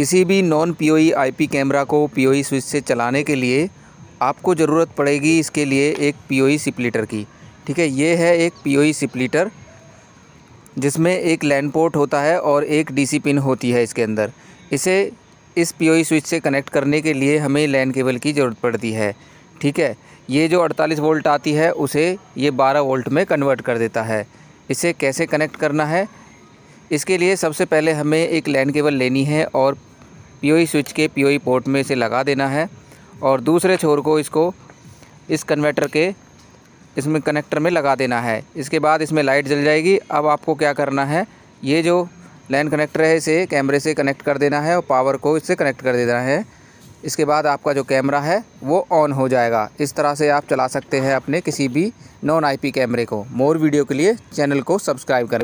किसी भी non PoE IP camera को पीओई स्विच e से चलाने के लिए आपको ज़रूरत पड़ेगी इसके लिए एक पीओई सिप्लीटर e की ठीक है ये है एक पीओई सिप्लीटर e जिसमें एक लैंड पोर्ट होता है और एक डीसी पिन होती है इसके अंदर इसे इस पीओई स्विच से कनेक्ट करने के लिए हमें लैंड केबल की ज़रूरत पड़ती है ठीक है ये जो 48 वोल्ट आती है उसे ये 12 वोल्ट में कन्वर्ट कर देता है इसे कैसे कनेक्ट करना है इसके लिए सबसे पहले हमें एक लैंड केबल लेनी है और पी स्विच के पी पोर्ट में इसे लगा देना है और दूसरे छोर को इसको इस कन्वर्टर के इसमें कनेक्टर में लगा देना है इसके बाद इसमें लाइट जल जाएगी अब आपको क्या करना है ये जो लैन कनेक्टर है इसे कैमरे से कनेक्ट कर देना है और पावर को इससे कनेक्ट कर देना है इसके बाद आपका जो कैमरा है वो ऑन हो जाएगा इस तरह से आप चला सकते हैं अपने किसी भी नॉन आईपी कैमरे को मोर वीडियो के लिए चैनल को सब्सक्राइब करें